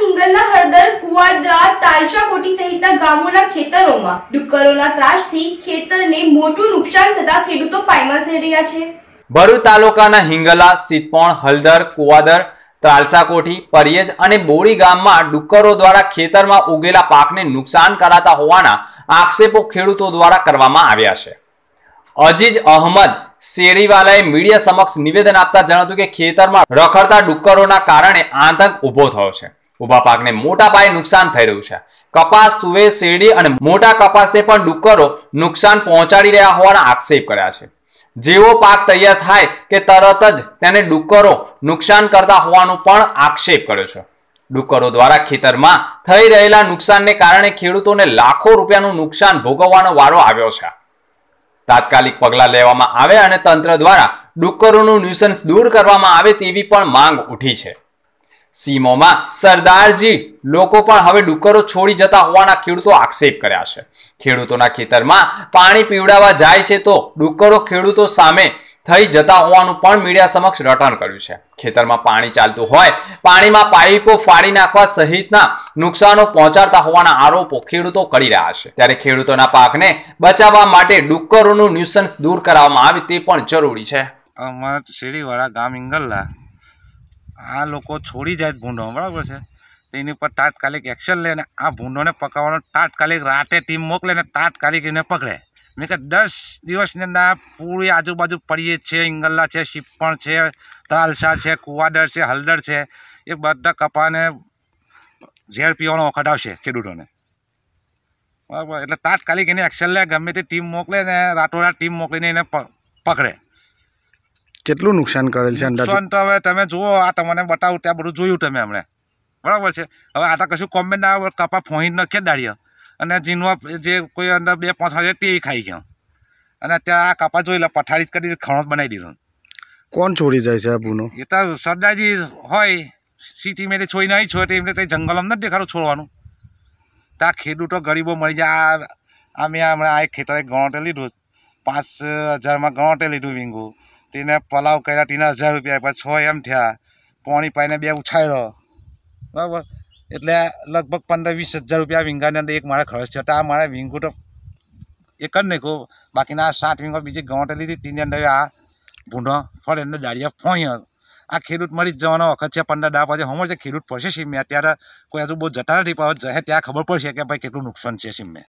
હિંગલના હળદર કુવાદરા તાલચાકોટી સહિતના ગામોના ખેતરોમાં ડુક્કરોના ત્રાસથી ખેતરને મોટું નુકસાન થતા ખેડૂતો પાયમાલ થઈ રહ્યા છે ભરૂચ તાલુકાના હિંગલા સિતપોણ હળદર કુવાદર તાલસાકોઠી પરિયજ અને બોડી ગામમાં ડુક્કરો દ્વારા ખેતરમાં ઉગેલા પાકને નુકસાન કરાતા હોવાના આક્ષેપો ખેડૂતો દ્વારા કરવામાં આવ્યા છે અજીજ અહમદ શેરીવાલાએ મીડિયા સમક્ષ નિવેદન આપતા જણાવ્યું કે ખેતરમાં રખડતા ડુક્કરોના કારણે આતંક ઊભો થયો છે ઉભા પાકને મોટા પાયે નુકસાન થઈ રહ્યું છે કપાસ તુવે શેરડી અને મોટા કપાસને પણ ડુક્કરો નુકસાન પહોંચાડી રહ્યા હોવાના આક્ષેપ કર્યા છે જેવો પાક તૈયાર થાય કે તરત જ તેને ડુક્કરો નુકસાન કરતા હોવાનું પણ આક્ષેપ કર્યો છે ડુક્કરો દ્વારા ખેતરમાં થઈ રહેલા નુકસાનને કારણે ખેડૂતોને લાખો રૂપિયાનું નુકસાન ભોગવવાનો વારો આવ્યો છે તાત્કાલિક પગલાં લેવામાં આવે અને તંત્ર દ્વારા ડુક્કરોનું ન્યુસન્સ દૂર કરવામાં આવે તેવી પણ માંગ ઉઠી છે સીમોમાં સરદારજી લોકો પણ હવે ડુક્કરો છોડી જતા હોવાના ખેડૂતો આક્ષેપ કર્યા છે ખેડૂતોના ખેતરમાં પાણી પીવડાવવા જાય છે તો ડુક્કરો ખેડૂતો સામે થઈ જતા હોવાનું પણ મીડિયા સમક્ષ રટણ કર્યું છે ખેતરમાં પાણી ચાલતું હોય પાણીમાં પાઇપો ફાડી નાખવા સહિતના નુકસાનો પહોંચાડતા હોવાના આરોપો ખેડૂતો કરી રહ્યા છે ત્યારે ખેડૂતોના પાકને બચાવવા માટે ડુક્કરોનું ન્યુસન્સ દૂર કરવામાં આવે તે પણ જરૂરી છે અમારા શેરીવાળા ગામ ઇંગલ્લા આ લોકો છોડી જાય ભૂંડો બરાબર છે તો એની ઉપર તાત્કાલિક એક્શન લઈને આ ભૂંડોને પકડવાનો તાત્કાલિક રાતે ટીમ મોકલે ને તાત્કાલિક એને પકડે મેં કે દસ દિવસની અંદર પૂરી આજુબાજુ પડીએ છે ઇંગલ્લા છે શિપણ છે તાલસા છે કુવાડર છે હલદર છે એ બધા કપાને ઝેર પીવાનો વખત આવશે ખેડૂતોને બરાબર એટલે તાત્કાલિક એને એક્શન લે ગમે તે ટીમ મોકલે ને રાતોરાત ટીમ મોકલીને એને પકડે કેટલું નુકસાન કરેલ છે અંદાજે તો હવે તમે જુઓ આ તમને બતાવું ત્યાં બધું જોયું તમે હમણે બરાબર છે હવે આટા કશું કોમ્બે ના આવે કપા ફોહી નખે દાડીએ અને જીનવા જે કોઈ અંદર બે પાંચ વાગે તે ખાઈ ગયો અને ત્યાં આ કપા જોઈ લે પઠારી કરી ખણો બનાવી દીધો કોણ છોડી જાય છે આ એ તો સરદારજી હોય સિટી મેં છોડી નહીં છોડે એમને તે જંગલમાં નથી દેખાડું છોડવાનું તા ખેડૂતો ગરીબો મળી જાય આ મેં હમણાં આ ખેતરે ગણોટે લીધું પાંચ હજારમાં ગણોટે લીધું વીંગું તેને પલાવ કર્યા તેને હજાર રૂપિયા પછી છ એમ થયા પોણી પાઈને બે ઉછાળ્યો બરાબર એટલે લગભગ પંદર વીસ હજાર રૂપિયા વિંગાની અંદર એક મારે ખર્ચ થયો આ મારે વીંગું તો એક જ નહીં નાખ્યું બાકીના સાત વીંગો બીજી ગવંટે લીધી તેની અંદર આ ભૂંડો ફળ એમને દાળિયા ફોઈ આ ખેડૂત મળી જ જવાનો વખત છે પંદર દા પછી હમણાં છે ખેડૂત પડશે સિમ્મે અત્યારે કોઈ હજુ બહુ જતા નથી પણ જશે ત્યાં ખબર પડશે કે ભાઈ કેટલું નુકસાન છે સિમ્મે